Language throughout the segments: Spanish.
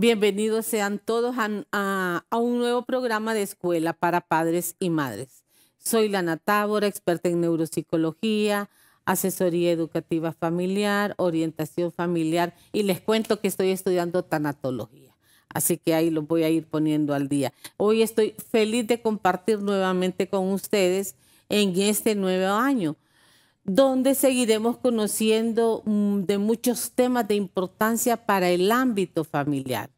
Bienvenidos sean todos a, un nuevo programa de escuela para padres y madres. Soy Lana Tábora, experta en neuropsicología, asesoría educativa familiar, orientación familiar y les cuento que estoy estudiando tanatología. Así que ahí los voy a ir poniendo al día. Hoy estoy feliz de compartir nuevamente con ustedes en este nuevo año donde seguiremos conociendo mm, de muchos temas de importancia para el ámbito familiar.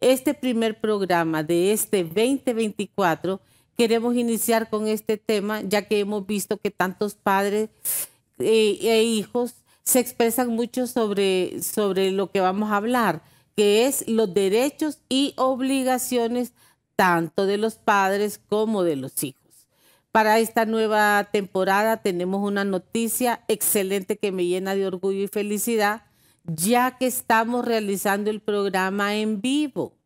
Este primer programa de este 2024 queremos iniciar con este tema, ya que hemos visto que tantos padres eh, e, hijos se expresan mucho sobre, sobre lo que vamos a hablar, que es los derechos y obligaciones tanto de los padres como de los hijos. Para esta nueva temporada tenemos una noticia excelente que me llena de orgullo y felicidad, ya que estamos realizando el programa en vivo.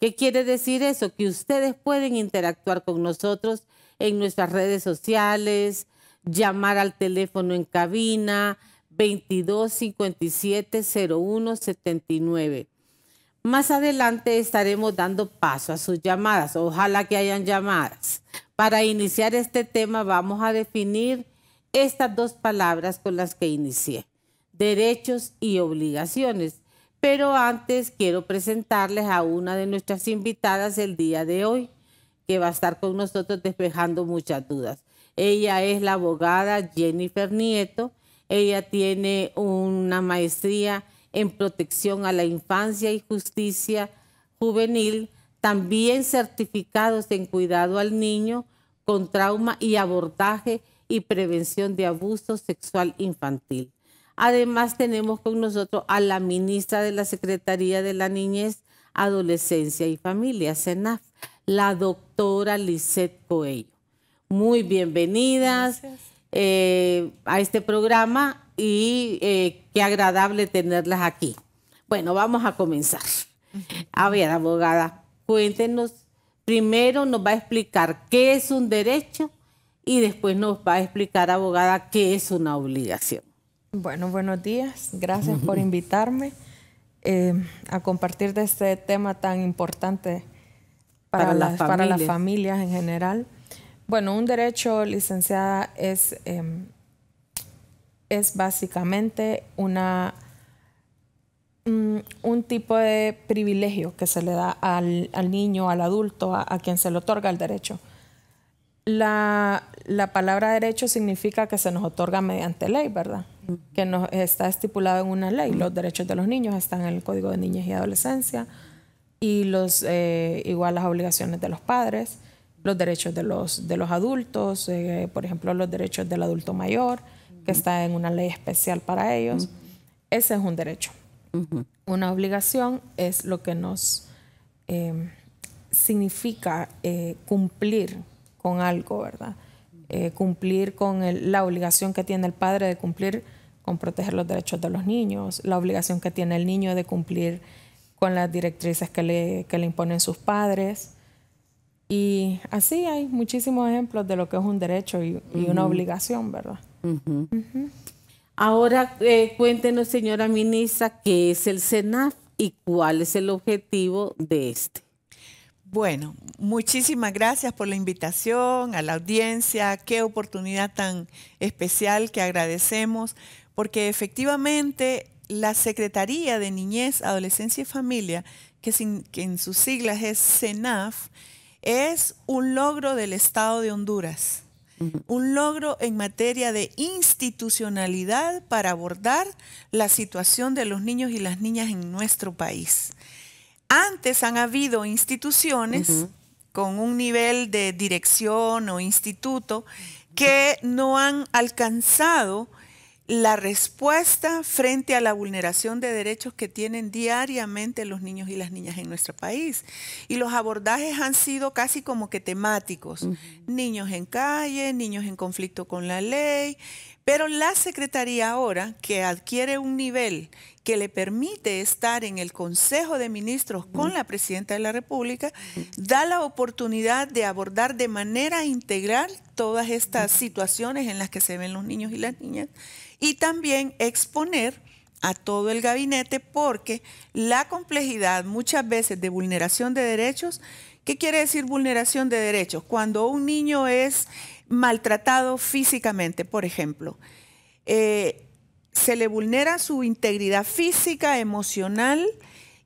¿Qué quiere decir eso? Que ustedes pueden interactuar con nosotros en nuestras redes sociales, llamar al teléfono en cabina 2257-0179. Más adelante estaremos dando paso a sus llamadas. Ojalá que hayan llamadas. Para iniciar este tema vamos a definir estas dos palabras con las que inicié, derechos y obligaciones. Pero antes quiero presentarles a una de nuestras invitadas el día de hoy, que va a estar con nosotros despejando muchas dudas. Ella es la abogada Jennifer Nieto. Ella tiene una maestría en protección a la infancia y justicia juvenil, también certificados en cuidado al niño con trauma y abortaje y prevención de abuso sexual infantil. Además, tenemos con nosotros a la ministra de la Secretaría de la Niñez, Adolescencia y Familia, CENAF, la doctora Lisette Coello. Muy bienvenidas eh, a este programa y eh, qué agradable tenerlas aquí. Bueno, vamos a comenzar. A ver, abogada, cuéntenos, primero nos va a explicar qué es un derecho y después nos va a explicar, abogada, qué es una obligación. Bueno, buenos días, gracias por invitarme eh, a compartir de este tema tan importante para, las, familias en general. Bueno, un derecho, licenciada, es... Em, es básicamente una, mm, un tipo de privilegio que se le da al, niño, al adulto, a, quien se le otorga el derecho. La, palabra derecho significa que se nos otorga mediante ley, ¿verdad? Que nos está estipulado en una ley. Los derechos de los niños están en el Código de niñas y Adolescencia y los, eh, igual las obligaciones de los padres, los derechos de los, de los adultos, eh, por ejemplo, los derechos del adulto mayor que está en una ley especial para ellos. Ese es un derecho. Una obligación es lo que nos eh, significa eh, cumplir con algo, ¿verdad? Eh, cumplir con la obligación que tiene el padre de cumplir con proteger los derechos de los niños, la obligación que tiene el niño de cumplir con las directrices que le, imponen sus padres. Y así hay muchísimos ejemplos de lo que es un derecho y una obligación, ¿verdad? Ahora eh, cuéntenos, señora ministra, qué es el CENAF y cuál es el objetivo de este. Bueno, muchísimas gracias por la invitación a la audiencia. Qué oportunidad tan especial que agradecemos, porque efectivamente la Secretaría de Niñez, Adolescencia y Familia, que, que en sus siglas es CENAF, es un logro del Estado de Honduras un logro en materia de institucionalidad para abordar la situación de los niños y las niñas en nuestro país. Antes han habido instituciones con un nivel de dirección o instituto que no han alcanzado la respuesta frente a la vulneración de derechos que tienen diariamente los niños y las niñas en nuestro país. Y los abordajes han sido casi como que temáticos. Niños en calle, niños en conflicto con la ley. Pero la Secretaría ahora, que adquiere un nivel que le permite estar en el Consejo de Ministros con la Presidenta de la República, da la oportunidad de abordar de manera integral todas estas situaciones en las que se ven los niños y las niñas y también exponer a todo el gabinete porque la complejidad muchas veces de vulneración de derechos, ¿qué quiere decir vulneración de derechos? Cuando un niño es maltratado físicamente, por ejemplo, eh, se le vulnera su integridad física, emocional,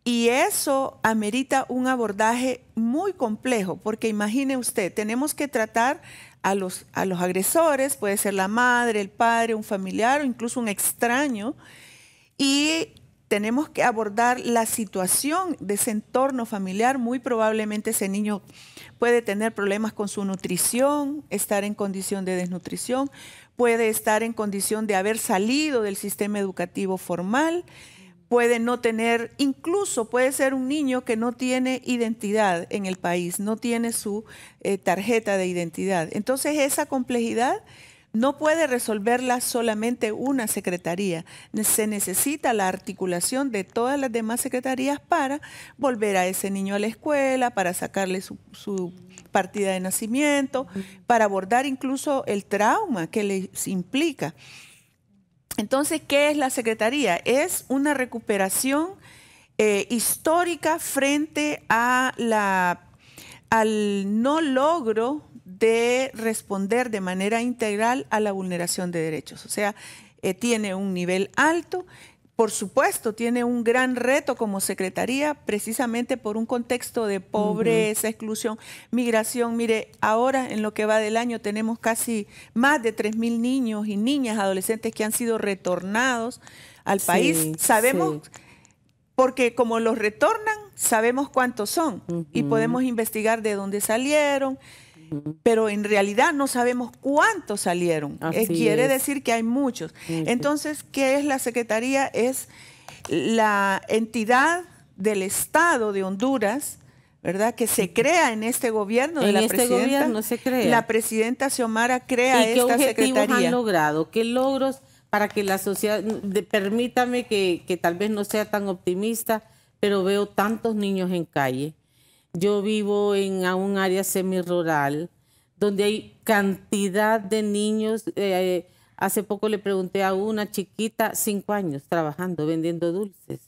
y eso amerita un abordaje muy complejo, porque imagine usted, tenemos que tratar a los, a los agresores, puede ser la madre, el padre, un familiar o incluso un extraño. Y tenemos que abordar la situación de ese entorno familiar. Muy probablemente ese niño puede tener problemas con su nutrición, estar en condición de desnutrición, puede estar en condición de haber salido del sistema educativo formal, puede no tener, incluso puede ser un niño que no tiene identidad en el país, no tiene su eh, tarjeta de identidad. Entonces esa complejidad no puede resolverla solamente una secretaría. Se necesita la articulación de todas las demás secretarías para volver a ese niño a la escuela, para sacarle su, su partida de nacimiento, para abordar incluso el trauma que les implica. Entonces, ¿qué es la Secretaría? Es una recuperación eh, histórica frente al no logro de responder de manera integral a la vulneración de derechos. O sea, eh, tiene un nivel alto por supuesto, tiene un gran reto como secretaría, precisamente por un contexto de pobreza, exclusión, migración. Mire, ahora en lo que va del año tenemos casi más de 3.000 niños y niñas, adolescentes que han sido retornados al país. Sabemos, porque como los retornan, sabemos cuántos son y podemos investigar de dónde salieron pero en realidad no sabemos cuántos salieron. Eh, quiere decir que hay muchos. Entonces, ¿qué es la Secretaría? Es la entidad del Estado de Honduras ¿verdad? Que se crea en este gobierno de en la este presidenta. Gobierno se crea. La presidenta Xiomara crea esta ¿Y qué objetivos han logrado? ¿Qué logros para que la sociedad, permítame que, tal vez no sea tan optimista, pero veo tantos niños en calle, yo vivo en un área semi-rural donde hay cantidad de niños. Eh, eh, hace poco le pregunté a una chiquita, cinco años, trabajando, vendiendo dulces.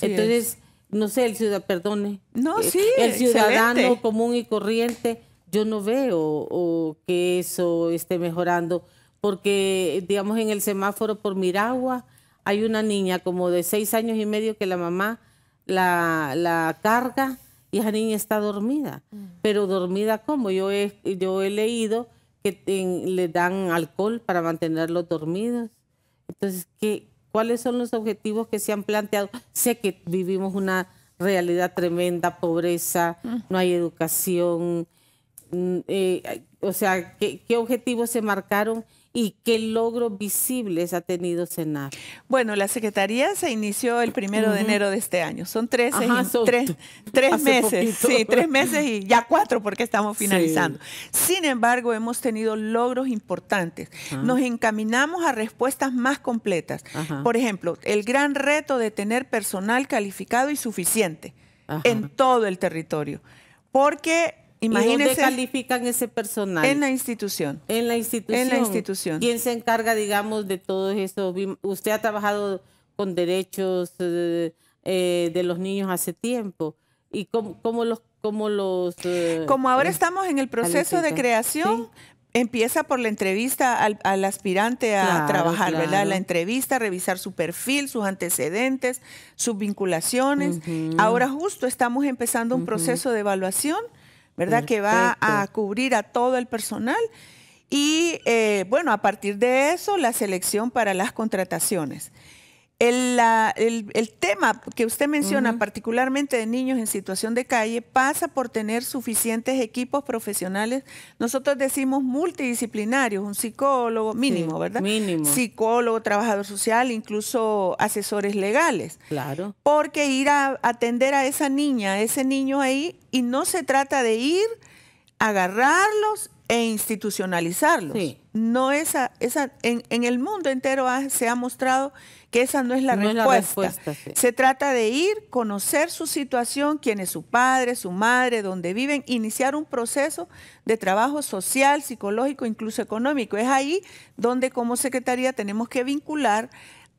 Entonces, no sé, el ciudadano, No, eh, el ciudadano común y corriente, yo no veo que eso esté mejorando, porque, digamos, en el semáforo por Miragua hay una niña como de seis años y medio que la mamá la carga y esa niña está dormida. Mm. Pero dormida como yo he, yo he leído que le dan alcohol para mantenerlos dormidos. Entonces, ¿qué, ¿cuáles son los objetivos que se han planteado? Sé que vivimos una realidad tremenda, pobreza, mm. no hay educación. Mm, eh, o sea, ¿qué objetivos se marcaron? y qué logros visibles ha tenido CENAR? Bueno, la Secretaría se inició el primero de enero de este año. Son, tres, tres, meses, sí, tres meses y ya cuatro porque estamos finalizando. Sin embargo, hemos tenido logros importantes. Nos encaminamos a respuestas más completas. Por ejemplo, el gran reto de tener personal calificado y suficiente en todo el territorio. Porque Imagínense, califican ese personal? En la institución. En la institución. En la institución. ¿Quién se encarga, digamos, de todo eso? Usted ha trabajado con derechos eh, eh, de los niños hace tiempo. ¿Y cómo, los... Cómo los eh, Como ahora estamos en el proceso de creación, Empieza por la entrevista al, aspirante a trabajar, ¿verdad? La entrevista, revisar su perfil, sus antecedentes, sus vinculaciones. Ahora justo estamos empezando un proceso de evaluación ¿verdad? Que va a cubrir a todo el personal. Y eh, bueno, a partir de eso, la selección para las contrataciones. El, el, tema que usted menciona, particularmente de niños en situación de calle, pasa por tener suficientes equipos profesionales. Nosotros decimos multidisciplinarios, un psicólogo mínimo, ¿verdad? Mínimo. Psicólogo, trabajador social, incluso asesores legales. Claro. Porque ir a atender a esa niña, a ese niño ahí, y no se trata de ir, agarrarlos e institucionalizarlos. Sí. No esa, esa, en, el mundo entero se ha mostrado que esa no es la respuesta. Se trata de ir, conocer su situación, quién es su padre, su madre, dónde viven, iniciar un proceso de trabajo social, psicológico, incluso económico. Es ahí donde como secretaría tenemos que vincular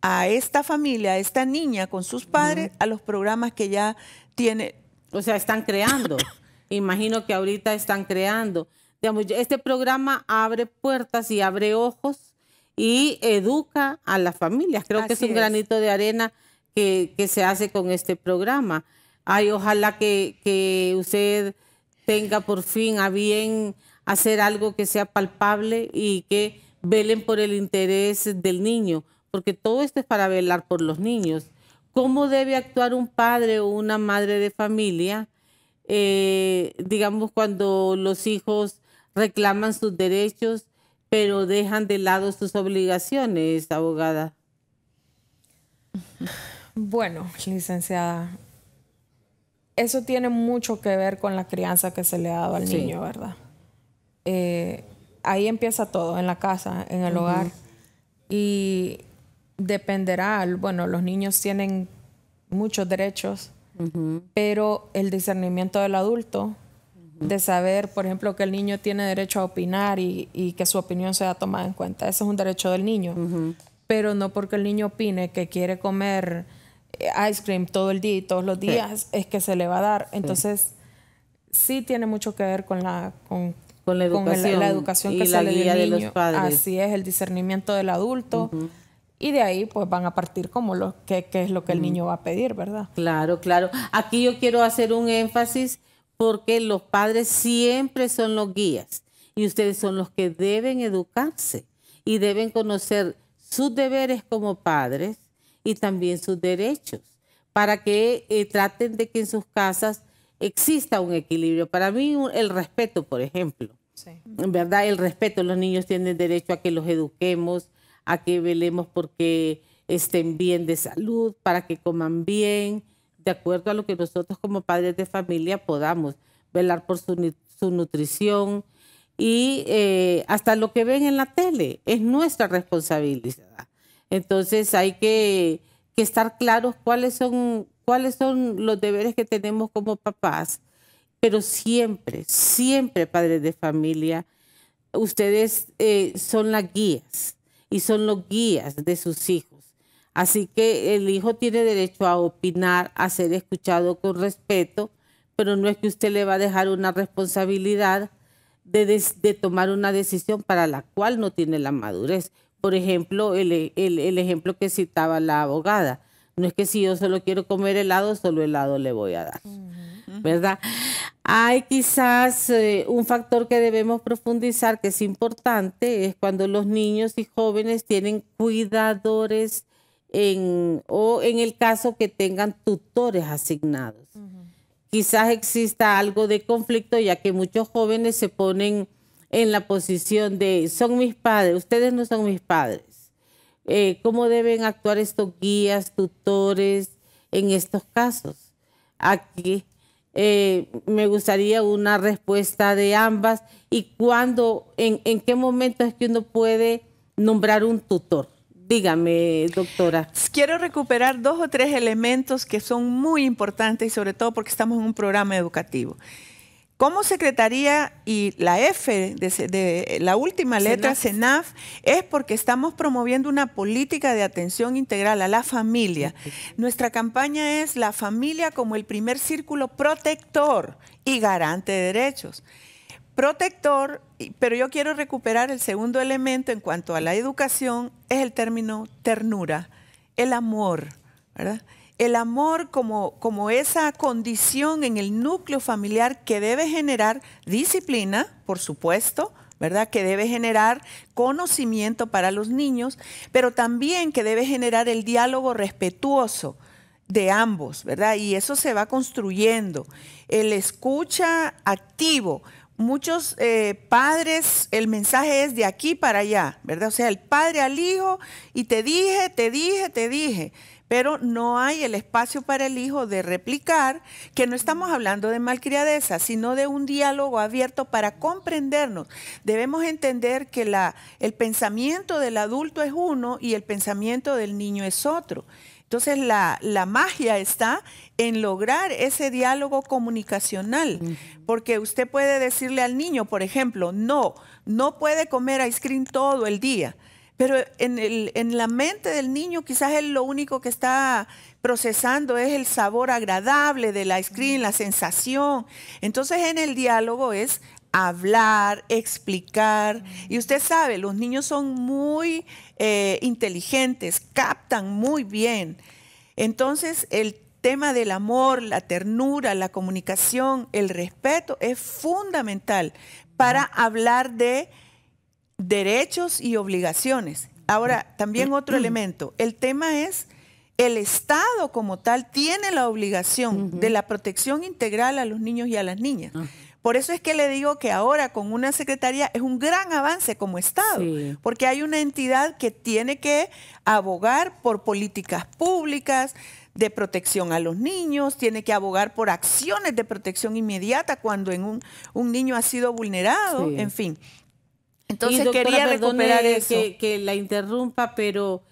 a esta familia, a esta niña con sus padres, a los programas que ya tiene. O sea, están creando. Imagino que ahorita están creando. Digamos, este programa abre puertas y abre ojos y educa a las familias. Creo que es un granito de arena que, se hace con este programa. Ay, ojalá que, usted tenga por fin a bien hacer algo que sea palpable y que velen por el interés del niño, porque todo esto es para velar por los niños. ¿Cómo debe actuar un padre o una madre de familia, eh, digamos, cuando los hijos reclaman sus derechos pero dejan de lado sus obligaciones, abogada. Bueno, licenciada, eso tiene mucho que ver con la crianza que se le ha dado al niño, ¿verdad? Eh, ahí empieza todo, en la casa, en el hogar. Y dependerá, bueno, los niños tienen muchos derechos, pero el discernimiento del adulto de saber, por ejemplo, que el niño tiene derecho a opinar y, que su opinión sea tomada en cuenta. Ese es un derecho del niño. Pero no porque el niño opine que quiere comer eh, ice cream todo el día y todos los días, es que se le va a dar. Entonces, sí, tiene mucho que ver con la, con, la educación, y la de los padres. Así es, el discernimiento del adulto. Y de ahí pues van a partir como lo que, es lo que el niño va a pedir, ¿verdad? Claro, claro. Aquí yo quiero hacer un énfasis porque los padres siempre son los guías y ustedes son los que deben educarse y deben conocer sus deberes como padres y también sus derechos para que eh, traten de que en sus casas exista un equilibrio. Para mí el respeto, por ejemplo, en verdad el respeto, los niños tienen derecho a que los eduquemos, a que velemos porque estén bien de salud, para que coman bien, de acuerdo a lo que nosotros como padres de familia podamos, velar por su, nutrición y eh, hasta lo que ven en la tele es nuestra responsabilidad. Entonces hay que, estar claros cuáles son, cuáles son los deberes que tenemos como papás, pero siempre, siempre padres de familia, ustedes eh, son las guías y son los guías de sus hijos. Así que el hijo tiene derecho a opinar, a ser escuchado con respeto, pero no es que usted le va a dejar una responsabilidad de, tomar una decisión para la cual no tiene la madurez. Por ejemplo, el, ejemplo que citaba la abogada. No es que si yo solo quiero comer helado, solo helado le voy a dar. ¿Verdad? Hay quizás eh, un factor que debemos profundizar que es importante, es cuando los niños y jóvenes tienen cuidadores en, o en el caso que tengan tutores asignados. Quizás exista algo de conflicto ya que muchos jóvenes se ponen en la posición de son mis padres, ustedes no son mis padres. Eh, ¿Cómo deben actuar estos guías, tutores en estos casos? Aquí eh, me gustaría una respuesta de ambas y cuándo, en, en qué momento es que uno puede nombrar un tutor. Dígame, doctora. Quiero recuperar dos o tres elementos que son muy importantes y sobre todo porque estamos en un programa educativo. Como Secretaría y la F de, la última letra, Senaf CENAF, es porque estamos promoviendo una política de atención integral a la familia. Nuestra campaña es la familia como el primer círculo protector y garante de derechos protector, pero yo quiero recuperar el segundo elemento en cuanto a la educación, es el término ternura, el amor, El amor como, como esa condición en el núcleo familiar que debe generar disciplina, por supuesto, ¿verdad? Que debe generar conocimiento para los niños, pero también que debe generar el diálogo respetuoso de ambos, ¿verdad? Y eso se va construyendo. El escucha activo, muchos eh, padres, el mensaje es de aquí para allá, ¿verdad? O sea, el padre al hijo y te dije, te dije, te dije pero no hay el espacio para el hijo de replicar, que no estamos hablando de malcriadeza, sino de un diálogo abierto para comprendernos. Debemos entender que el pensamiento del adulto es uno y el pensamiento del niño es otro. Entonces la, la magia está en lograr ese diálogo comunicacional, porque usted puede decirle al niño, por ejemplo, no, no puede comer ice cream todo el día. Pero en, el, en, la mente del niño quizás él lo único que está procesando es el sabor agradable del ice cream, la sensación. Entonces en el diálogo es hablar, explicar. Y usted sabe, los niños son muy eh, inteligentes, captan muy bien. Entonces, el tema del amor, la ternura, la comunicación, el respeto es fundamental para hablar de derechos y obligaciones. Ahora, también otro elemento, el tema es el Estado como tal tiene la obligación de la protección integral a los niños y a las niñas. Ah. Por eso es que le digo que ahora con una secretaría es un gran avance como Estado, porque hay una entidad que tiene que abogar por políticas públicas de protección a los niños, tiene que abogar por acciones de protección inmediata cuando un, niño ha sido vulnerado, en fin. Entonces quería recuperar eso. Que, la interrumpa, pero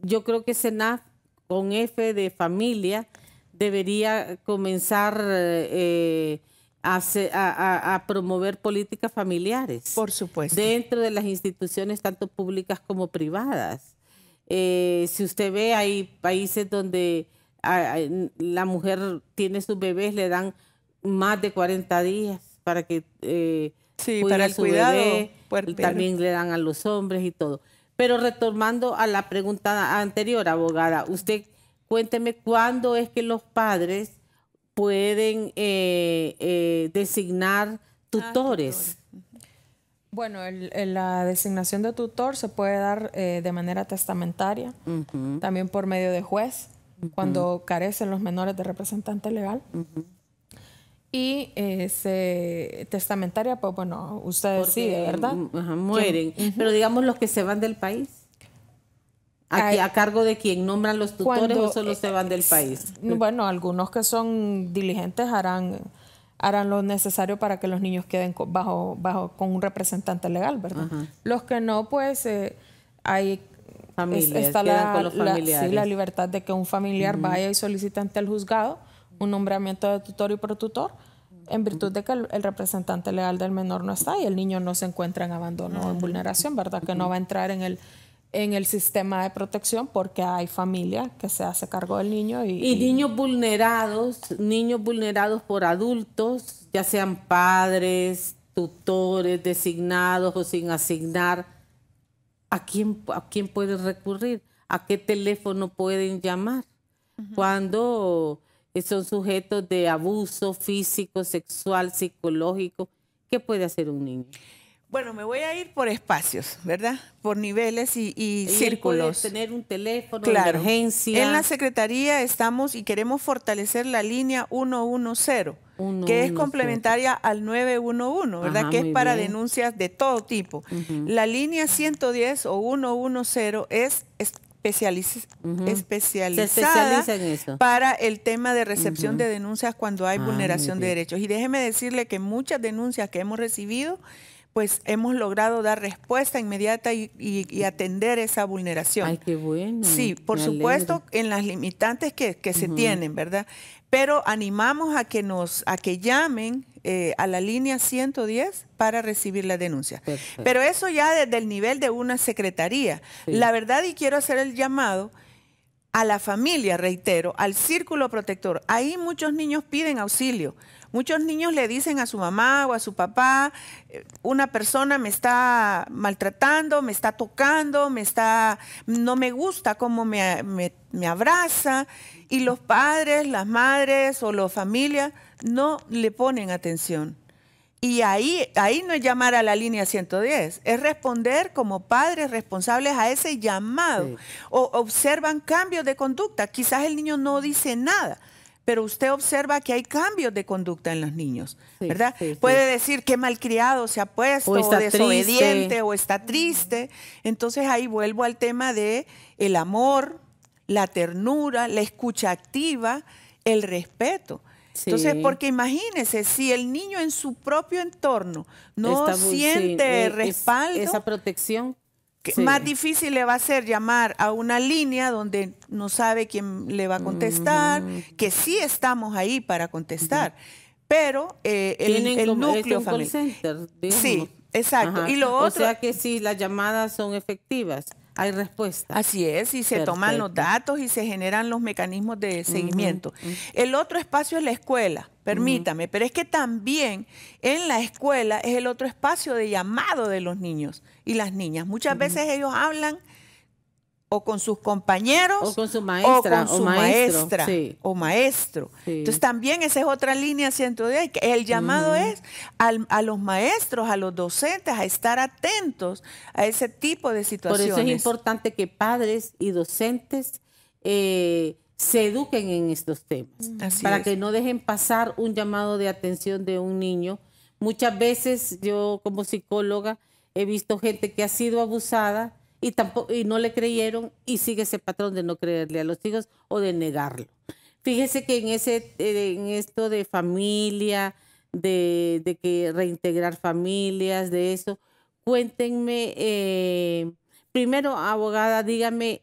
yo creo que SENAF con F de familia debería comenzar eh, a, a, promover políticas familiares. Por supuesto. Dentro de las instituciones tanto públicas como privadas. Eh, si usted ve, hay países donde la mujer tiene sus bebés, le dan más de 40 días para que... Eh, sí, para su También le dan a los hombres y todo. Pero retomando a la pregunta anterior, abogada, usted cuénteme cuándo es que los padres pueden eh, eh, designar ah, tutores? Bueno, la designación de tutor se puede dar eh, de manera testamentaria, también por medio de juez, cuando carecen los menores de representante legal. Y testamentaria, pues bueno, ustedes sí, ¿verdad? mueren. Pero digamos los que se van del país. ¿A, cargo de quién? ¿Nombran los tutores o solo se van del eh, país? Eh, bueno, algunos que son diligentes harán, harán lo necesario para que los niños queden bajo, bajo con un representante legal, ¿verdad? Los que no, pues eh, hay... está la, libertad de que un familiar vaya y solicite ante el juzgado un nombramiento de tutor y protutor en virtud de que el, representante legal del menor no está y el niño no se encuentra en abandono o en vulneración, ¿verdad? Que no va a entrar en el en el sistema de protección porque hay familia que se hace cargo del niño. Y, niños vulnerados, niños vulnerados por adultos, ya sean padres, tutores, designados o sin asignar, ¿a quién, a quién pueden recurrir? ¿A qué teléfono pueden llamar? Cuando eh, son sujetos de abuso físico, sexual, psicológico, ¿qué puede hacer un niño? Bueno, me voy a ir por espacios, ¿verdad? Por niveles y, círculos. tener un teléfono de emergencia. En la Secretaría estamos y queremos fortalecer la línea 110, que es complementaria al 911, ¿verdad? que es para denuncias de todo tipo. La línea 110 o 110 es especializada para el tema de recepción de denuncias cuando hay ah, vulneración de derechos. Y déjeme decirle que muchas denuncias que hemos recibido pues hemos logrado dar respuesta inmediata y, atender esa vulneración. Ay, qué bueno. Sí, por supuesto, en las limitantes que, se tienen, ¿verdad? Pero animamos a que nos, a que llamen eh, a la línea 110 para recibir la denuncia. Pero eso ya desde el nivel de una secretaría. La verdad, y quiero hacer el llamado, a la familia, reitero, al círculo protector. Ahí muchos niños piden auxilio. Muchos niños le dicen a su mamá o a su papá, eh, una persona me está maltratando, me está tocando, me está, no me gusta cómo me, abraza. Y los padres, las madres o las familias no le ponen atención. Y ahí, ahí no es llamar a la línea 110, es responder como padres responsables a ese llamado. O observan cambios de conducta. Quizás el niño no dice nada, pero usted observa que hay cambios de conducta en los niños, ¿verdad? Puede decir que malcriado se ha puesto, o, desobediente, o está triste. Entonces ahí vuelvo al tema de el amor, la ternura, la escucha activa, el respeto. Entonces, porque imagínese, si el niño en su propio entorno no siente e- respaldo. Esa protección. Más difícil le va a ser llamar a una línea donde no sabe quién le va a contestar, que sí estamos ahí para contestar, pero eh, el, este, núcleo Sí, exacto. Y lo otro. O sea que si las llamadas son efectivas hay respuesta. Así es, y se toman los datos y se generan los mecanismos de seguimiento. El otro espacio es la escuela permítame, pero es que también en la escuela es el otro espacio de llamado de los niños y las niñas. Muchas veces ellos hablan o con sus compañeros o con su maestra o, maestro, o maestro. Entonces también esa es otra línea que El llamado es a los maestros, a los docentes a estar atentos a ese tipo de situaciones. Por eso es importante que padres y docentes eh, se eduquen en estos temas, mm. para que no dejen pasar un llamado de atención de un niño. Muchas veces yo como psicóloga he visto gente que ha sido abusada y, tampoco, y no le creyeron y sigue ese patrón de no creerle a los hijos o de negarlo. Fíjese que en, ese, eh, en esto de familia, de, de que reintegrar familias, de eso, cuéntenme, eh, primero abogada, dígame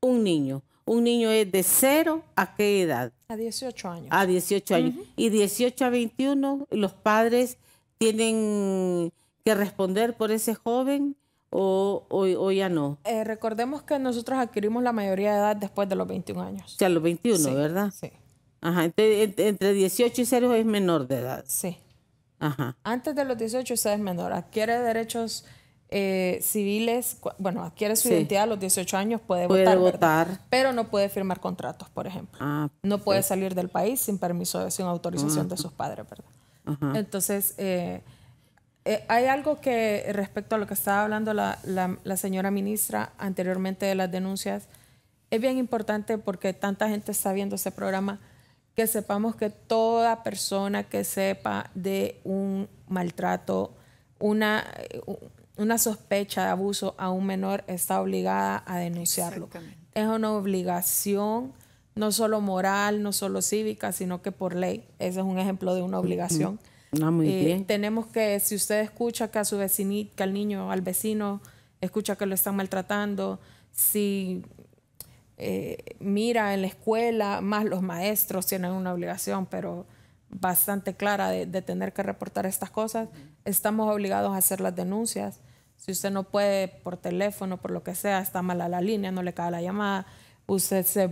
un niño un niño es de 0 a qué edad? A 18 años. A 18 años. Y de Y 18 a 21, los padres tienen que responder por ese joven o, ya no. Eh, recordemos que nosotros adquirimos la mayoría de edad después de los 21 años. O sea, los 21, ¿verdad? Sí. Ajá, entre, entre 18 y 0 es menor de edad. Sí. Ajá. Antes de los 18 usted es menor, adquiere derechos eh, civiles, bueno, adquiere su identidad a los 18 años, puede, votar, pero no puede firmar contratos, por ejemplo. Ah, no puede pues. salir del país sin permiso, sin autorización ah. de sus padres, ¿verdad? Entonces, eh, eh, hay algo que respecto a lo que estaba hablando la, la, señora ministra anteriormente de las denuncias, es bien importante porque tanta gente está viendo ese programa, que sepamos que toda persona que sepa de un maltrato, una, una sospecha de abuso a un menor está obligada a denunciarlo. Es una obligación no solo moral, no solo cívica, sino que por ley. Ese es un ejemplo de una obligación. Eh, tenemos que, si usted escucha que a su que al niño, al vecino, escucha que lo están maltratando, si eh, mira en la escuela, más los maestros tienen una obligación, pero bastante clara de, tener que reportar estas cosas, estamos obligados a hacer las denuncias. Si usted no puede por teléfono, por lo que sea, está mala la línea, no le cae la llamada, usted se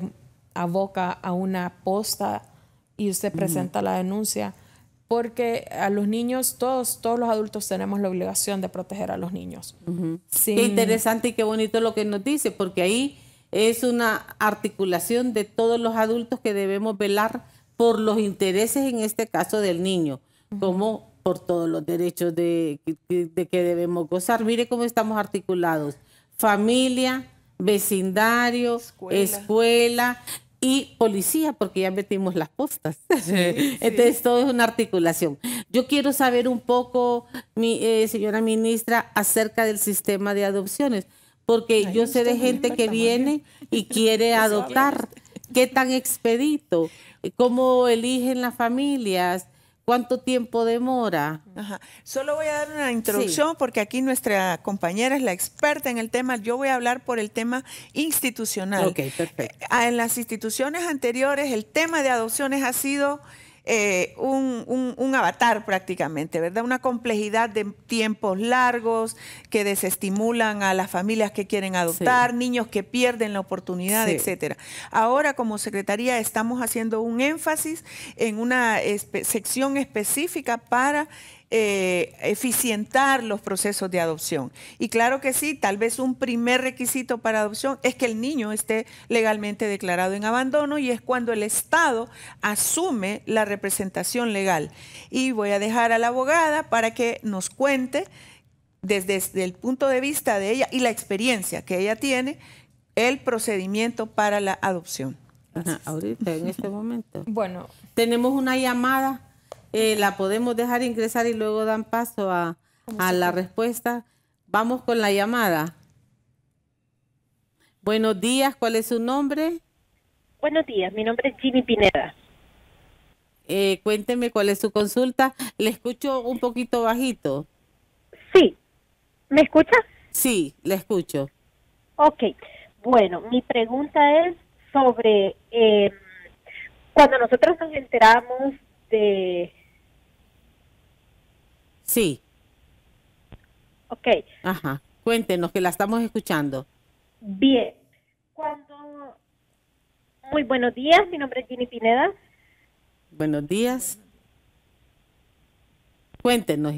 aboca a una posta y usted presenta la denuncia, porque a los niños, todos, todos los adultos tenemos la obligación de proteger a los niños. Qué interesante y qué bonito lo que nos dice, porque ahí es una articulación de todos los adultos que debemos velar por los intereses en este caso del niño, como por todos los derechos de, que debemos gozar. Mire cómo estamos articulados. Familia, vecindario, escuela, y policía, porque ya metimos las postas. Entonces todo es una articulación. Yo quiero saber un poco, mi, eh, señora ministra, acerca del sistema de adopciones, porque yo sé de gente que viene y quiere adoptar qué tan expedito, eh, cómo eligen las familias, cuánto tiempo demora. Ajá. Solo voy a dar una introducción porque aquí nuestra compañera es la experta en el tema. Yo voy a hablar por el tema institucional. Ok, perfecto. Eh, en las instituciones anteriores el tema de adopciones ha sido eh, un, avatar prácticamente, ¿verdad? Una complejidad de tiempos largos que desestimulan a las familias que quieren adoptar, niños que pierden la oportunidad, etc. etcétera. Ahora, como Secretaría, estamos haciendo un énfasis en una sección específica para eh, eficientar los procesos de adopción. Y claro que sí, tal vez un primer requisito para adopción es que el niño esté legalmente declarado en abandono y es cuando el Estado asume la representación legal. Y voy a dejar a la abogada para que nos cuente desde, el punto de vista de ella y la experiencia que ella tiene el procedimiento para la adopción. ahorita, en este momento. Bueno, tenemos una llamada. Eh, la podemos dejar ingresar y luego dan paso a, a la respuesta. Vamos con la llamada. Buenos días, ¿cuál es su nombre? Buenos días, mi nombre es Jimmy Pineda. Eh, cuénteme cuál es su consulta. Le escucho un poquito bajito. Sí, ¿me escucha? Sí, le escucho. Ok, bueno, mi pregunta es sobre eh, cuando nosotros nos enteramos de Sí. Ok. Ajá. Cuéntenos que la estamos escuchando. Bien. Cuando... Muy buenos días, mi nombre es Ginny Pineda. Buenos días. Cuéntenos.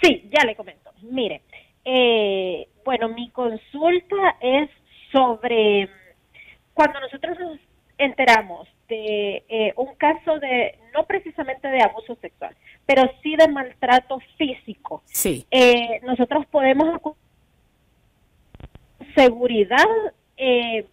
Sí, ya le comento. Mire, eh, bueno, mi consulta es sobre cuando nosotros nos enteramos de este, eh, un caso de, no precisamente de abuso sexual, pero sí de maltrato físico, sí. Eh, nosotros podemos seguridad, eh,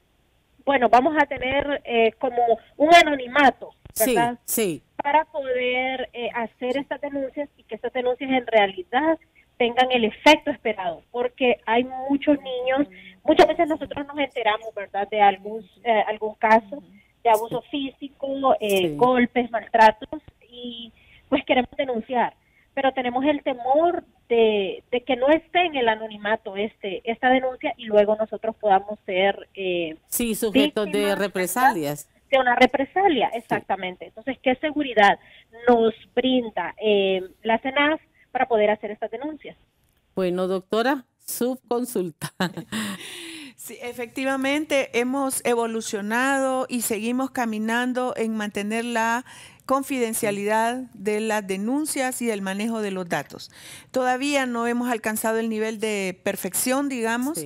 bueno, vamos a tener eh, como un anonimato, ¿verdad? Sí, Para poder hacer estas denuncias y que estas denuncias en realidad tengan el efecto esperado, porque hay muchos niños, muchas veces nosotros nos enteramos, ¿verdad?, de algún, algún caso abuso físico, eh, golpes, maltratos y pues queremos denunciar, pero tenemos el temor de, que no esté en el anonimato este esta denuncia y luego nosotros podamos ser eh, sí sujetos de represalias de una represalia exactamente entonces qué seguridad nos brinda eh, la CENAF para poder hacer estas denuncias bueno doctora subconsulta Sí, efectivamente, hemos evolucionado y seguimos caminando en mantener la confidencialidad de las denuncias y del manejo de los datos. Todavía no hemos alcanzado el nivel de perfección, digamos,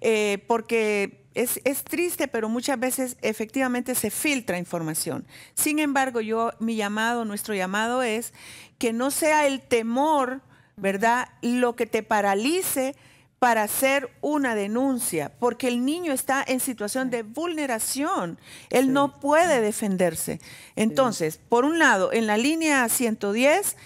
eh, porque es, es, triste, pero muchas veces efectivamente se filtra información. Sin embargo, yo, mi llamado, nuestro llamado es que no sea el temor, ¿verdad?, lo que te paralice para hacer una denuncia, porque el niño está en situación de vulneración, él no puede defenderse. Entonces, por un lado, en la línea 110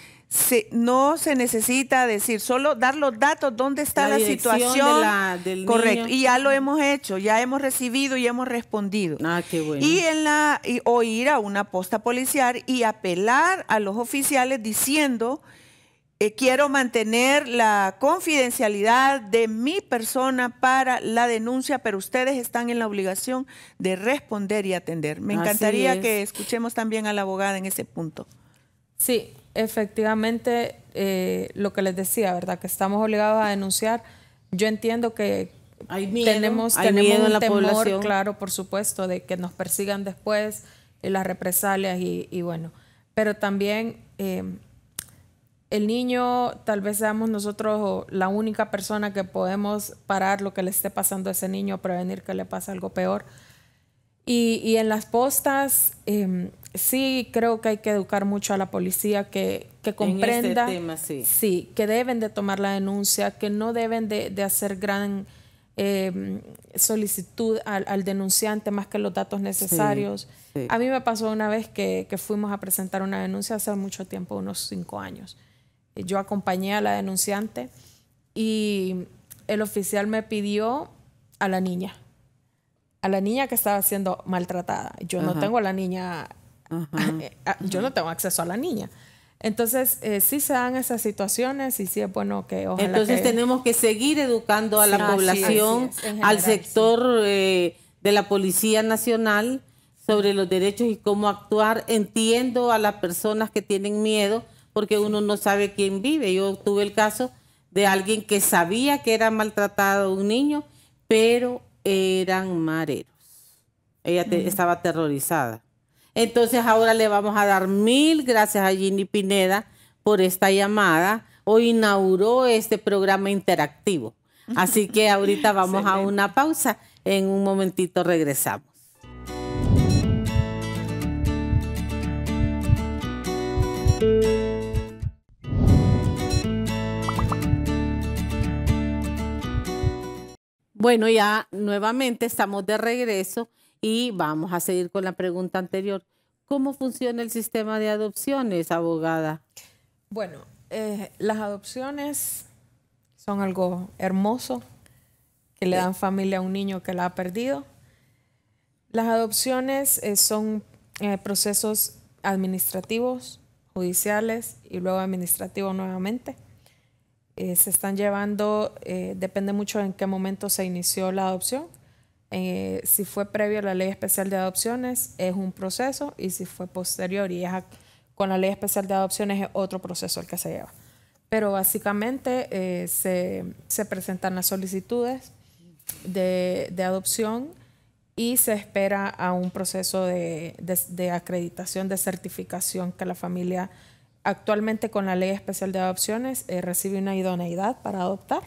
no se necesita decir, solo dar los datos, dónde está la, situación. del correcto, y ya lo hemos hecho, ya hemos recibido y hemos respondido. Ah, qué bueno. Y, en la, o ir a una posta policial y apelar a los oficiales diciendo eh, quiero mantener la confidencialidad de mi persona para la denuncia, pero ustedes están en la obligación de responder y atender. Me encantaría que escuchemos también a la abogada en ese punto. Sí, efectivamente, eh, lo que les decía, ¿verdad? Que estamos obligados a denunciar. Yo entiendo que tenemos, temor, claro, por supuesto, de que nos persigan después, eh, las represalias y, bueno. Pero también el niño, tal vez seamos nosotros la única persona que podemos parar lo que le esté pasando a ese niño, prevenir que le pase algo peor. Y, en las postas, em, sí creo que hay que educar mucho a la policía que, este comprenda. sí. que deben de tomar la denuncia, que no deben de, hacer gran em, solicitud al, denunciante más que los datos necesarios. A mí me pasó una vez que, que fuimos a presentar una denuncia hace mucho tiempo, unos cinco años. Yo acompañé a la denunciante y el oficial me pidió a la niña, a la niña que estaba siendo maltratada. Yo no tengo a la niña, eh, yo no tengo acceso a la niña. Entonces, si eh, sí se dan esas situaciones y sí es bueno que Entonces tenemos que seguir educando a la población, al sector eh, de la Policía Nacional sobre los derechos y cómo actuar. Entiendo a las personas que tienen miedo, porque uno no sabe quién vive. Yo tuve el caso de alguien que sabía que era maltratado un niño, pero eran mareros. Ella estaba aterrorizada. Entonces ahora le vamos a dar mil gracias a Ginny Pineda por esta llamada. Hoy inauguró este programa interactivo. Así que ahorita vamos a una pausa. En un momentito regresamos. Bueno, ya nuevamente estamos de regreso y vamos a seguir con la pregunta anterior. ¿Cómo funciona el sistema de adopciones, abogada? Bueno, eh, las adopciones son algo hermoso que le dan familia a un niño que la ha perdido. Las adopciones eh, son eh, procesos administrativos, judiciales y luego administrativos nuevamente. Eh, se están llevando, eh, depende mucho en qué momento se inició la adopción. Eh, si fue previo a la ley especial de adopciones, es un proceso, y si fue posterior y es con la ley especial de adopciones, es otro proceso el que se lleva. Pero básicamente se, presentan las solicitudes de, adopción y se espera a un proceso de, de acreditación, de certificación que la familia Actualmente con la Ley Especial de Adopciones eh, recibe una idoneidad para adoptar.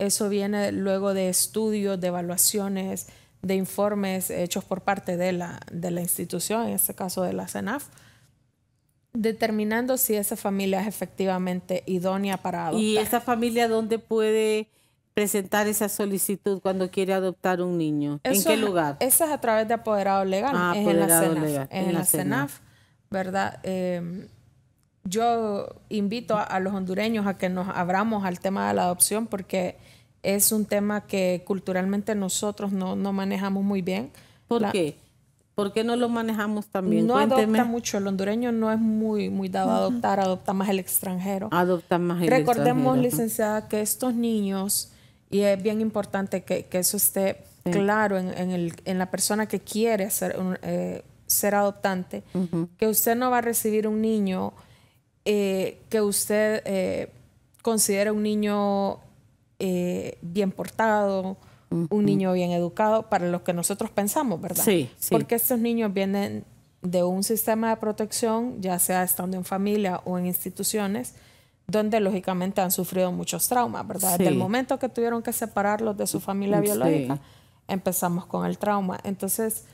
Eso viene luego de estudios, de evaluaciones, de informes hechos por parte de la, de la institución, en este caso de la CENAF, determinando si esa familia es efectivamente idónea para adoptar. ¿Y esa familia dónde puede presentar esa solicitud cuando quiere adoptar un niño? ¿En qué lugar? Esa es a través de apoderado legal, ah, es en la CENAF. En, la, ¿verdad? Eh, yo invito a, los hondureños a que nos abramos al tema de la adopción porque es un tema que culturalmente nosotros no, manejamos muy bien. ¿Por qué? ¿Por qué no lo manejamos también? No adopta mucho, el hondureño no es muy, muy dado a adoptar, adopta más el extranjero. Adopta más el extranjero. Recordemos, licenciada, que estos niños, y es bien importante que, eso esté claro en, en, el, en, la persona que quiere ser, eh, ser adoptante, que usted no va a recibir un niño eh, que usted eh, considere un niño eh, bien portado, un niño bien educado, para lo que nosotros pensamos, ¿verdad? Sí, Porque estos niños vienen de un sistema de protección, ya sea estando en familia o en instituciones, donde lógicamente han sufrido muchos traumas, ¿verdad? Desde el momento que tuvieron que separarlos de su familia biológica, empezamos con el trauma. Entonces...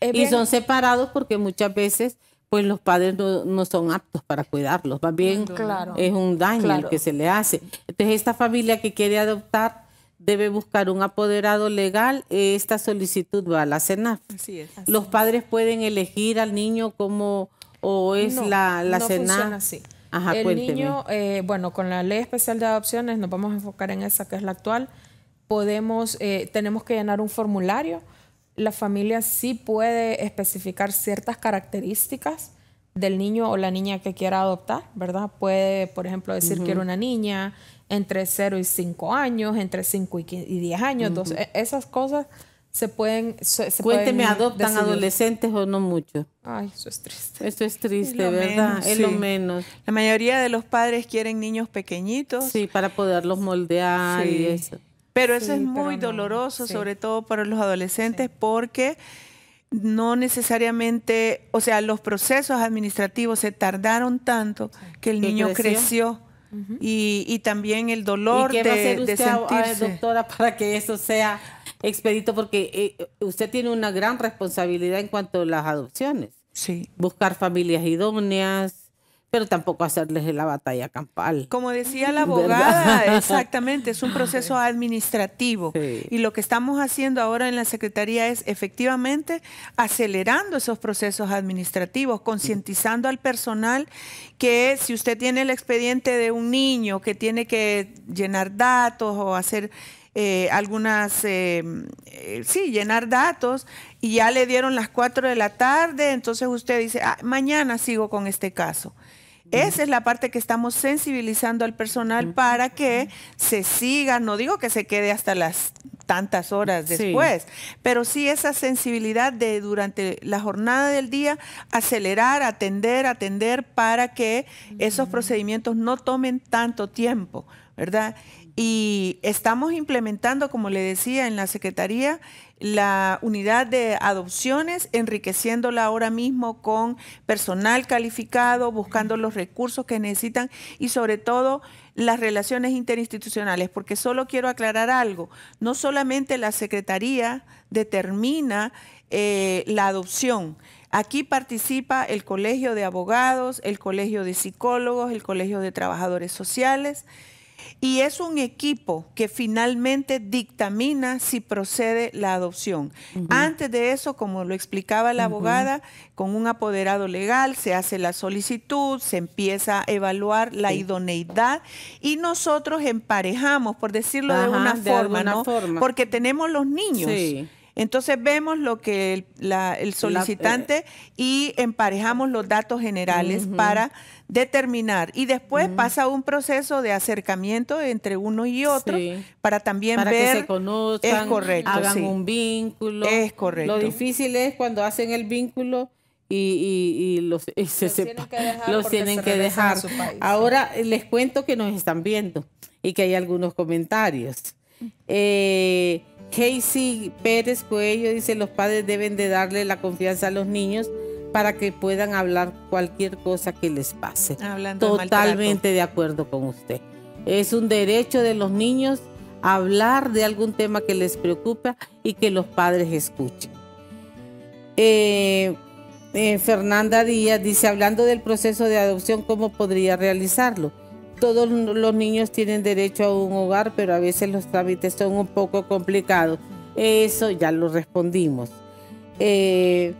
Y son separados porque muchas veces pues los padres no, son aptos para cuidarlos, más bien mm, es un daño el que se le hace. Entonces, esta familia que quiere adoptar debe buscar un apoderado legal, esta solicitud va a la CENAF. los padres pueden elegir al niño como o es la, senaf. no Funciona así. el niño, eh, bueno, con la ley especial de adopciones nos vamos a enfocar en esa que es la actual. Podemos, eh, tenemos que llenar un formulario la familia sí puede especificar ciertas características del niño o la niña que quiera adoptar, ¿verdad? Puede, por ejemplo, decir que era una niña entre 0 y 5 años, entre 5 y 10 años, entonces e-, esas cosas se pueden... Se, Cuénteme, ¿adoptan adolescentes o no mucho? Ay, eso es triste. Eso es triste, ¿verdad? es lo menos. La mayoría de los padres quieren niños pequeñitos. Sí, para poderlos moldear y eso. Pero eso es muy doloroso, sobre todo para los adolescentes, porque no necesariamente, o sea, los procesos administrativos se tardaron tanto que el niño creció. y, también el dolor ¿Y qué de, va a hacer usted doctora, para que eso sea expedito, porque eh, usted tiene una gran responsabilidad en cuanto a las adopciones. Sí. Buscar familias idóneas, pero tampoco hacerles la batalla campal. Como decía la abogada, exactamente, es un proceso administrativo. Y lo que estamos haciendo ahora en la Secretaría es efectivamente acelerando esos procesos administrativos, concientizando al personal que si usted tiene el expediente de un niño que tiene que llenar datos o hacer... Eh, algunas, eh, eh, sí, llenar datos y ya le dieron las 4 de la tarde, entonces usted dice, ah, mañana sigo con este caso. Esa es la parte que estamos sensibilizando al personal para que se siga, no digo que se quede hasta las tantas horas después, pero sí esa sensibilidad de durante la jornada del día acelerar, atender, atender para que esos procedimientos no tomen tanto tiempo, ¿verdad? Y estamos implementando, como le decía, en la Secretaría la unidad de adopciones, enriqueciéndola ahora mismo con personal calificado, buscando los recursos que necesitan y sobre todo las relaciones interinstitucionales, porque solo quiero aclarar algo, no solamente la Secretaría determina eh, la adopción, Aquí participa el Colegio de Abogados, el Colegio de Psicólogos, el Colegio de Trabajadores Sociales, y es un equipo que finalmente dictamina si procede la adopción. Antes de eso, como lo explicaba la abogada, con un apoderado legal se hace la solicitud, se empieza a evaluar la idoneidad y nosotros emparejamos, por decirlo de una forma, ¿no? Porque tenemos los niños. Entonces vemos lo que el, eh, solicitante y emparejamos los datos generales para determinar. Y después mm. pasa un proceso de acercamiento entre uno y otro para también ver. Que correcto, hagan un vínculo. Es correcto. Lo difícil es cuando hacen el vínculo y, los, tienen que dejar. Ahora eh, les cuento que nos están viendo y que hay algunos comentarios. Eh, Casey Pérez Cuello dice, los padres deben de darle la confianza a los niños para que puedan hablar cualquier cosa que les pase. Totalmente de, acuerdo con usted. Es un derecho de los niños hablar de algún tema que les preocupa y que los padres escuchen. Eh, eh, Fernanda Díaz dice, hablando del proceso de adopción, ¿cómo podría realizarlo? Todos los niños tienen derecho a un hogar, pero a veces los trámites son un poco complicados. Eso ya lo respondimos. Eh,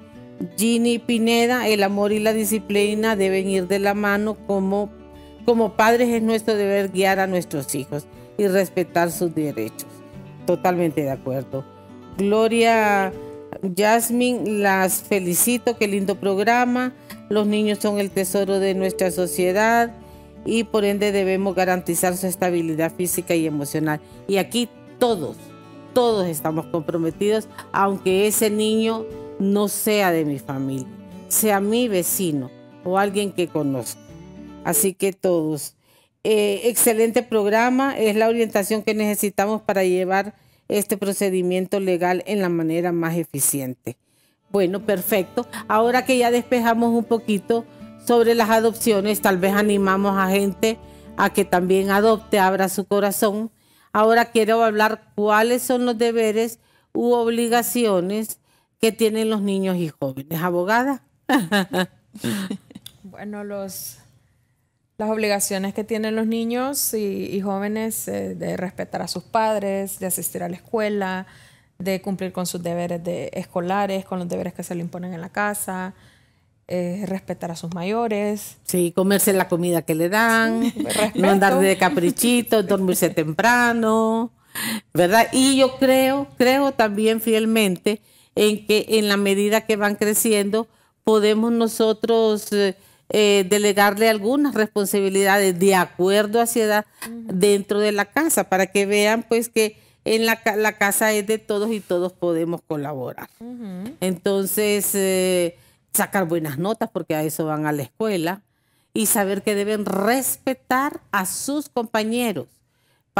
Ginny Pineda, el amor y la disciplina deben ir de la mano como, como padres es nuestro deber guiar a nuestros hijos y respetar sus derechos. Totalmente de acuerdo. Gloria Jasmine, las felicito, qué lindo programa. Los niños son el tesoro de nuestra sociedad y por ende debemos garantizar su estabilidad física y emocional. Y aquí todos, todos estamos comprometidos, aunque ese niño no sea de mi familia, sea mi vecino o alguien que conozco. Así que todos, eh, excelente programa, es la orientación que necesitamos para llevar este procedimiento legal en la manera más eficiente. Bueno, perfecto. Ahora que ya despejamos un poquito sobre las adopciones, tal vez animamos a gente a que también adopte, abra su corazón. Ahora quiero hablar cuáles son los deberes u obligaciones ¿Qué tienen los niños y jóvenes. Abogada. bueno, los, las obligaciones que tienen los niños y, jóvenes eh, de respetar a sus padres, de asistir a la escuela, de cumplir con sus deberes de escolares, con los deberes que se le imponen en la casa, eh, respetar a sus mayores. Sí, comerse la comida que le dan, no andar de caprichito, dormirse temprano, ¿verdad? Y yo creo, creo también fielmente en que en la medida que van creciendo podemos nosotros eh, eh, delegarle algunas responsabilidades de acuerdo a su edad dentro de la casa para que vean pues que en la, casa es de todos y todos podemos colaborar. Entonces, eh, sacar buenas notas porque a eso van a la escuela y saber que deben respetar a sus compañeros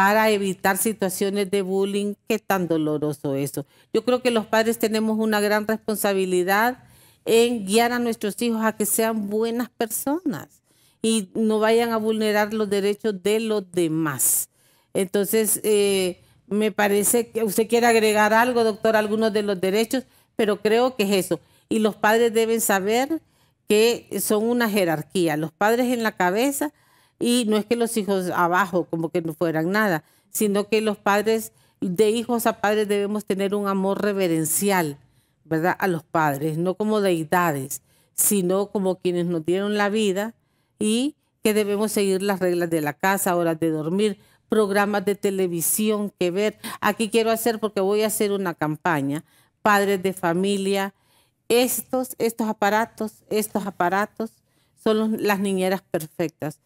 para evitar situaciones de bullying. Qué tan doloroso eso. Yo creo que los padres tenemos una gran responsabilidad en guiar a nuestros hijos a que sean buenas personas y no vayan a vulnerar los derechos de los demás. Entonces, eh, me parece que usted quiere agregar algo, doctor, algunos de los derechos, pero creo que es eso. Y los padres deben saber que son una jerarquía, los padres en la cabeza y no es que los hijos abajo como que no fueran nada, sino que los padres, de hijos a padres debemos tener un amor reverencial, ¿verdad? A los padres, no como deidades, sino como quienes nos dieron la vida y que debemos seguir las reglas de la casa, horas de dormir, programas de televisión que ver. Aquí quiero hacer, porque voy a hacer una campaña, padres de familia, estos, estos aparatos, estos aparatos son las niñeras perfectas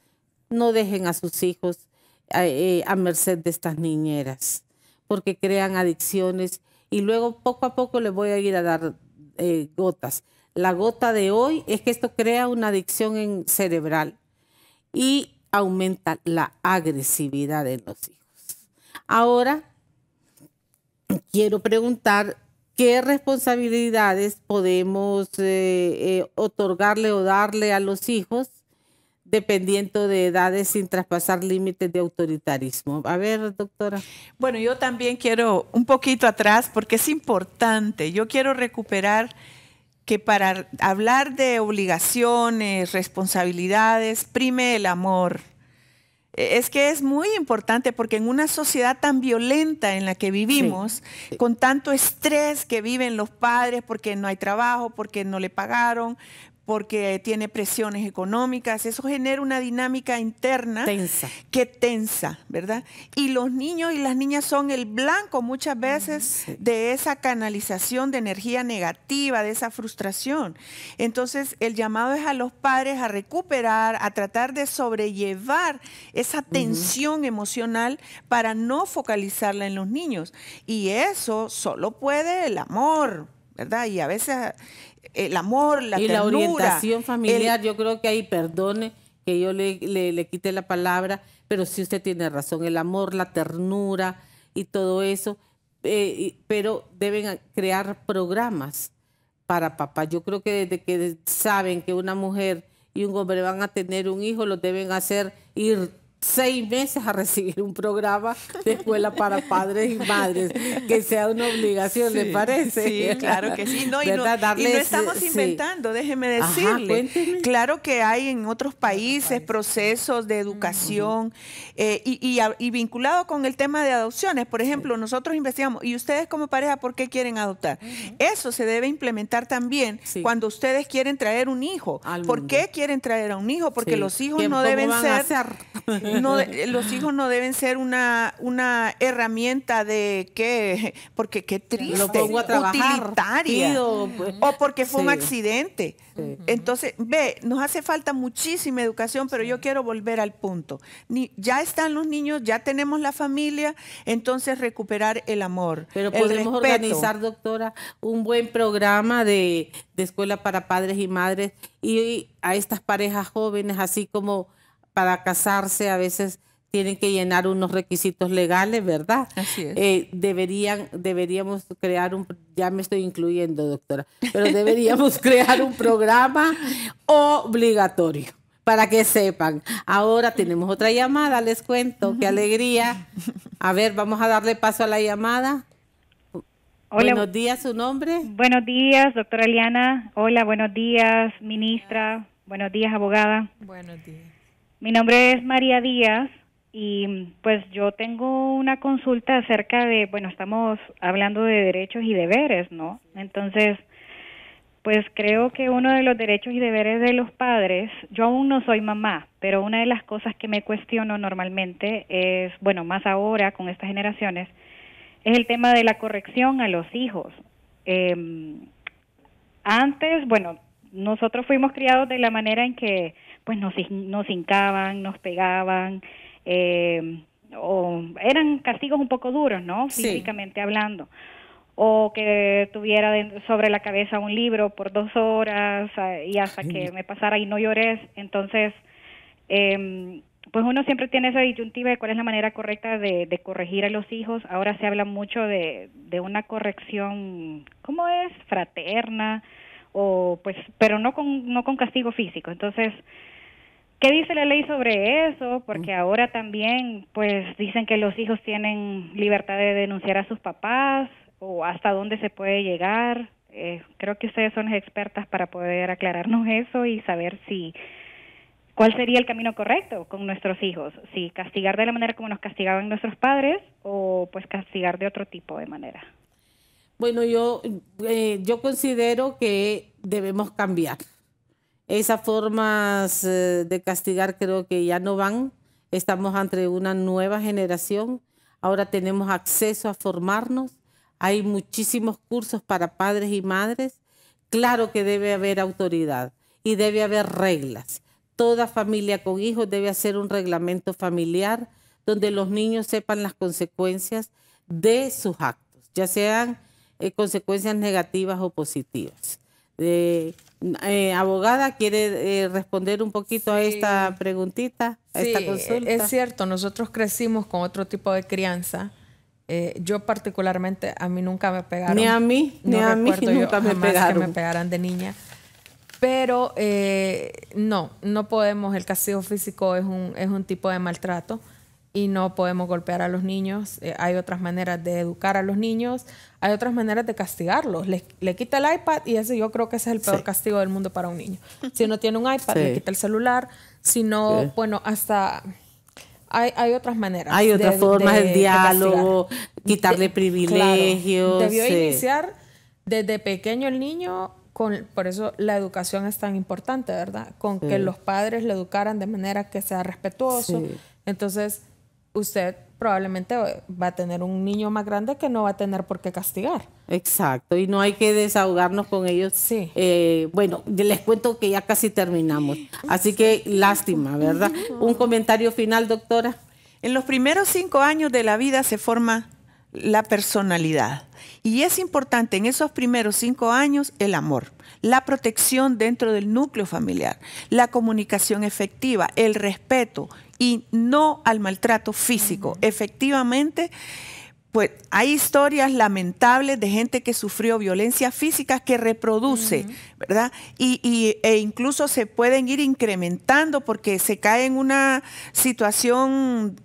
no dejen a sus hijos eh, a, merced de estas niñeras, porque crean adicciones y luego poco a poco les voy a ir a dar eh, gotas. La gota de hoy es que esto crea una adicción en cerebral y aumenta la agresividad de los hijos. Ahora, quiero preguntar qué responsabilidades podemos eh, otorgarle o darle a los hijos dependiendo de edades sin traspasar límites de autoritarismo. A ver, doctora. Bueno, yo también quiero un poquito atrás porque es importante. Yo quiero recuperar que para hablar de obligaciones, responsabilidades, prime el amor. E, es que es muy importante porque en una sociedad tan violenta en la que vivimos, con tanto estrés que viven los padres porque no hay trabajo, porque no le pagaron, porque tiene presiones económicas, eso genera una dinámica interna tensa. que tensa, ¿verdad? Y los niños y las niñas son el blanco muchas veces ah, de esa canalización de energía negativa, de esa frustración. Entonces, el llamado es a los padres a recuperar, a tratar de sobrellevar esa tensión emocional para no focalizarla en los niños. Y eso solo puede el amor, ¿verdad? Y a veces el amor, la ternura. Y la orientación familiar, yo creo que ahí perdone que yo le, quite la palabra, pero sí usted tiene razón, el amor, la ternura y todo eso, eh, pero deben crear programas para papá. Yo creo que desde que saben que una mujer y un hombre van a tener un hijo, lo deben hacer ir seis meses a recibir un programa de escuela para padres y madres, que sea una obligación, ¿le parece? Sí, claro que sí. No, y, no, estamos inventando, déjeme decirle. claro que hay en otros países procesos de educación eh, y, vinculado con el tema de adopciones. Por ejemplo, nosotros investigamos, ¿y ustedes como pareja por qué quieren adoptar? Eso se debe implementar también cuando ustedes quieren traer un hijo. ¿Por qué quieren traer a un hijo? Porque los hijos no deben ser... Eh, los hijos no deben ser una, una herramienta de qué, porque qué triste, Lo utilitaria. Pues. O porque fue un accidente. Entonces, ve, nos hace falta muchísima educación, pero yo quiero volver al punto. ya están los niños, ya tenemos la familia, entonces recuperar el amor. Pero podemos organizar, doctora, un buen programa de, escuela para padres y madres y a estas parejas jóvenes, así como para casarse a veces tienen que llenar unos requisitos legales, ¿verdad? Así es. Eh, deberían, deberíamos crear un, ya me estoy incluyendo, doctora, pero deberíamos crear un programa obligatorio para que sepan. Ahora tenemos otra llamada, les cuento, qué alegría. A ver, vamos a darle paso a la llamada. Buenos días, su nombre. Buenos días, doctora Eliana. Hola, buenos días, ministra. Buenos días, abogada. Buenos días. Mi nombre es María Díaz y pues yo tengo una consulta acerca de, bueno, estamos hablando de derechos y deberes, ¿no? Entonces, pues creo que uno de los derechos y deberes de los padres, yo aún no soy mamá, pero una de las cosas que me cuestiono normalmente es, bueno, más ahora con estas generaciones, es el tema de la corrección a los hijos. Em, antes, bueno, nosotros fuimos criados de la manera en que pues nos, nos hincaban, nos pegaban, eh, o eran castigos un poco duros, ¿no? Físicamente hablando. O que tuviera sobre la cabeza un libro por dos horas ah, y hasta que me pasara y no llores. Entonces, eh, pues uno siempre tiene esa disyuntiva de cuál es la manera correcta de, de corregir a los hijos. Ahora se habla mucho de, de una corrección, ¿cómo es? Fraterna o pues, pero no con, no con castigo físico. Entonces, ¿qué dice la ley sobre eso? Porque mm. ahora también, pues, dicen que los hijos tienen libertad de denunciar a sus papás o hasta dónde se puede llegar. Eh, creo que ustedes son expertas para poder aclararnos eso y saber si cuál sería el camino correcto con nuestros hijos, si castigar de la manera como nos castigaban nuestros padres o pues castigar de otro tipo de manera. Bueno, yo, eh, yo considero que debemos cambiar. Esas formas eh, de castigar creo que ya no van. Estamos ante una nueva generación. Ahora tenemos acceso a formarnos. Hay muchísimos cursos para padres y madres. Claro que debe haber autoridad y debe haber reglas. Toda familia con hijos debe hacer un reglamento familiar donde los niños sepan las consecuencias de sus actos, ya sean eh, consecuencias negativas o positivas. Eh, abogada, ¿quiere eh, responder un poquito a esta preguntita, sí, Es cierto, nosotros crecimos con otro tipo de crianza. yo particularmente, a mí nunca me pegaron. Ni a mí, ni a mí nunca me pegaron. que me pegaran de niña. Pero no, no podemos, el castigo físico es un, es un tipo de maltrato y no podemos golpear a los niños. Eh, hay otras maneras de educar a los niños, hay otras maneras de castigarlos. Le, quita el iPad y ese yo creo que ese es el peor castigo del mundo para un niño. Si no tiene un iPad, le quita el celular. Si no, bueno, hasta... Hay, otras maneras. Hay otras formas, de, diálogo, quitarle privilegios. debió iniciar desde pequeño el niño con, por eso la educación es tan importante, ¿verdad? Con que los padres lo educaran de manera que sea respetuoso. Entonces, usted probablemente va a tener un niño más grande que no va a tener por qué castigar. Exacto, y no hay que desahogarnos con ellos. Sí. Eh, bueno, les cuento que ya casi terminamos, así que lástima, ¿verdad? Un comentario final, doctora. En los primeros cinco años de la vida se forma la personalidad. Y es importante en esos primeros cinco años el amor, la protección dentro del núcleo familiar, la comunicación efectiva, el respeto, y no al maltrato físico. Efectivamente, pues hay historias lamentables de gente que sufrió violencia física que reproduce, ¿verdad? e incluso se pueden ir incrementando porque se cae en una situación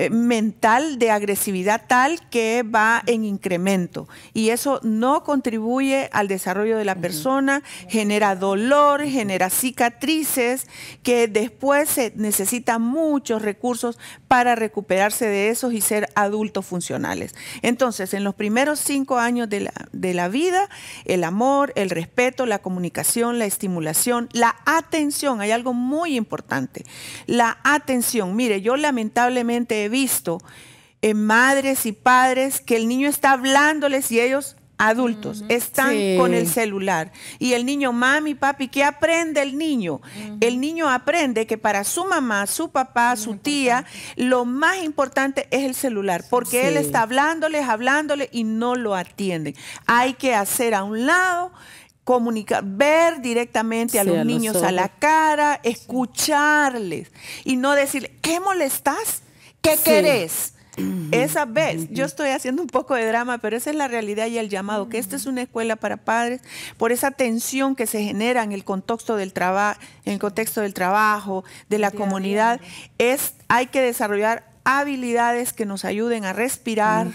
eh, mental de agresividad tal que va en incremento. Y eso no contribuye al desarrollo de la persona, genera dolor, genera cicatrices, que después se necesitan muchos recursos para recuperarse de esos y ser adultos funcionales. Entonces, en los primeros cinco años de la, de la vida, el amor, el respeto, la comunicación, la estimulación, la atención, hay algo muy importante, la atención. Mire, yo lamentablemente he visto en madres y padres que el niño está hablándoles y ellos adultos están con el celular y el niño, mami, papi, ¿qué aprende el niño? El niño aprende que para su mamá, su papá, su tía, lo más importante es el celular, porque él está hablándoles, hablándoles y no lo atienden. Hay que hacer a un lado comunicar, ver directamente a los niños a la cara, escucharles y no decir, ¿qué molestas? ¿Qué querés? Esa vez, yo estoy haciendo un poco de drama, pero esa es la realidad y el llamado, que esta es una escuela para padres, por esa tensión que se genera en el contexto del, trabajo, en contexto del trabajo, de la comunidad, es, hay que desarrollar habilidades que nos ayuden a respirar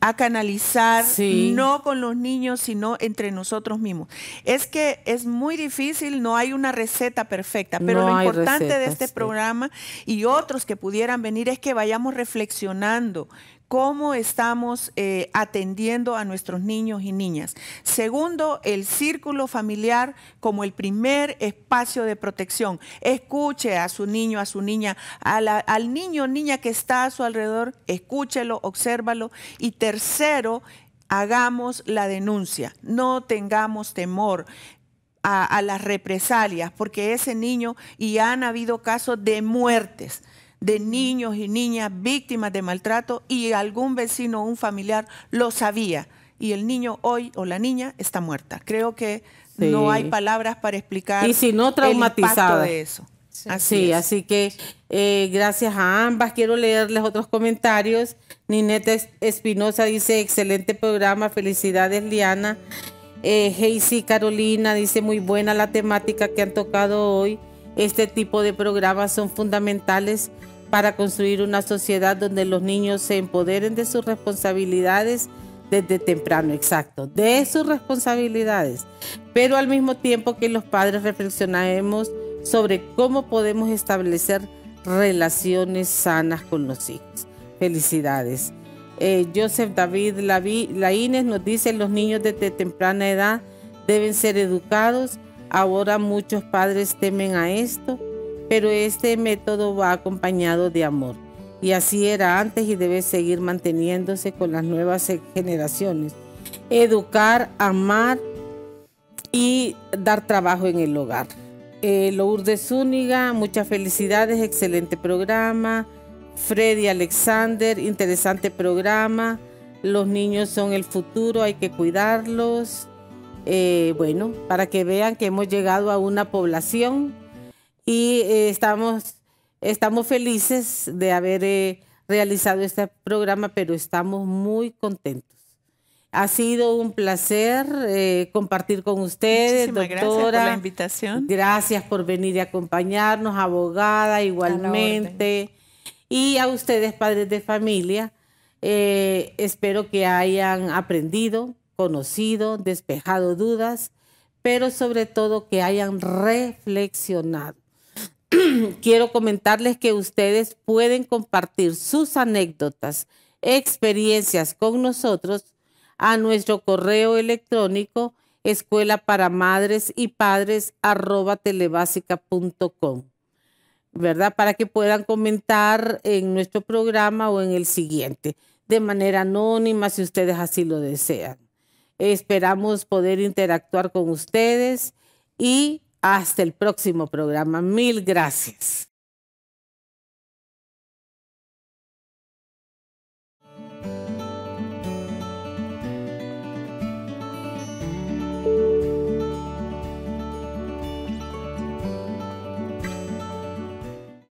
a canalizar, no con los niños, sino entre nosotros mismos. Es que es muy difícil, no hay una receta perfecta, pero lo importante de este programa y otros que pudieran venir es que vayamos reflexionando cómo estamos eh, atendiendo a nuestros niños y niñas. Segundo, el círculo familiar como el primer espacio de protección. Escuche a su niño, a su niña, al niño o niña que está a su alrededor, escúchelo, obsérvalo. Y tercero, hagamos la denuncia, no tengamos temor. a las represalias, porque ese niño, y han habido casos de muertes, de niños y niñas víctimas de maltrato y algún vecino o un familiar lo sabía y el niño hoy o la niña está muerta. Creo que no hay palabras para explicar y si no traumatizada de eso. Así, así que eh, gracias a ambas. Quiero leerles otros comentarios. Nineta Espinosa dice, excelente programa, felicidades Liana. Eh, Heisy Carolina dice, muy buena la temática que han tocado hoy. Este tipo de programas son fundamentales para construir una sociedad donde los niños se empoderen de sus responsabilidades desde temprano, exacto, de sus responsabilidades, pero al mismo tiempo que los padres reflexionaremos sobre cómo podemos establecer relaciones sanas con los hijos. Felicidades. Eh, Joseph David Laínez nos dice, los niños desde temprana edad deben ser educados Ahora muchos padres temen a esto, pero este método va acompañado de amor. Y así era antes y debe seguir manteniéndose con las nuevas generaciones. Educar, amar y dar trabajo en el hogar. Eh, Lourdes Zúñiga, muchas felicidades, excelente programa. Freddy Alexander, interesante programa. Los niños son el futuro, hay que cuidarlos. Eh, bueno, para que vean que hemos llegado a una población y eh, estamos, estamos felices de haber eh, realizado este programa, pero estamos muy contentos. Ha sido un placer compartir con ustedes, doctora. Gracias por la invitación. Gracias por venir y acompañarnos, abogada, igualmente. y a ustedes, padres de familia, espero que hayan aprendido, conocido, despejado dudas, pero sobre todo que hayan reflexionado. Quiero comentarles que ustedes pueden compartir sus anécdotas, experiencias con nosotros a nuestro correo electrónico escuela para madres y padres arroba ¿verdad? Para que puedan comentar en nuestro programa o en el siguiente, de manera anónima si ustedes así lo desean. Esperamos poder interactuar con ustedes y hasta el próximo programa. Mil gracias.